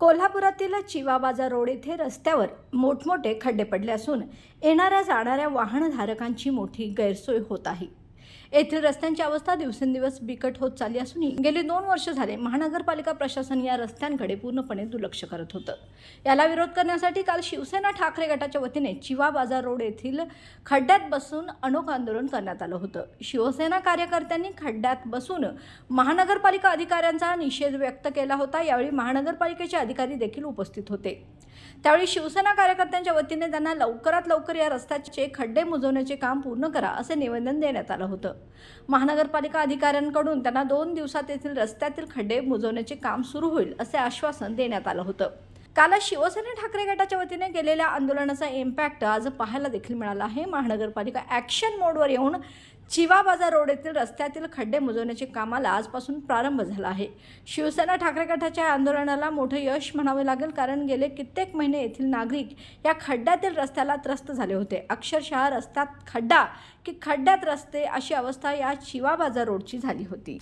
कोल्हापुरातील चिवाबाजार रोड येथे रस्त्यावर मोठमोठे खड्डे पडले असून येणाऱ्या जाणाऱ्या वाहनधारकांची मोठी गैरसोय होत आहे येथील रस्त्यांची अवस्था दिवसेंदिवस बिकट होत चालली असून गेले दोन वर्ष झाले महानगरपालिका प्रशासन या रस्त्यांकडे पूर्णपणे दुर्लक्ष करत होतं याला विरोध करण्यासाठी काल शिवसेना ठाकरे गटाच्या वतीने चिवा बाजार रोड येथील खड्ड्यात बसून अनोख आंदोलन करण्यात आलं होतं शिवसेना कार्यकर्त्यांनी खड्ड्यात बसून महानगरपालिका अधिकाऱ्यांचा निषेध व्यक्त केला होता यावेळी महानगरपालिकेचे अधिकारी देखील उपस्थित होते त्यावेळी शिवसेना कार्यकर्त्यांच्या वतीने त्यांना लवकरात लवकर या रस्त्याचे खड्डे मुजवण्याचे काम पूर्ण करा असे निवेदन देण्यात आलं होतं होतं महानगरपालिका अधिकाऱ्यांकडून त्यांना दोन दिवसात येथील रस्त्यातील खड्डे मुजवण्याचे काम सुरू होईल असे आश्वासन देण्यात आलं होतं काल शिवसेना ठाकरे गटाच्या वतीने केलेल्या आंदोलनाचा इम्पॅक्ट आज पाहायला देखील मिळाला आहे महानगरपालिका ॲक्शन मोडवर येऊन चिवा बाजार रोड येथील रस्त्यातील खड्डे मोजवण्याचे कामाला आजपासून प्रारंभ झाला आहे शिवसेना ठाकरे गटाच्या आंदोलनाला मोठं यश म्हणावे लागेल कारण गेले कित्येक महिने येथील नागरिक या खड्ड्यातील रस्त्याला त्रस्त झाले होते अक्षरशः रस्त्यात खड्डा की खड्ड्यात रस्ते अशी अवस्था या चिवा बाजार रोडची झाली होती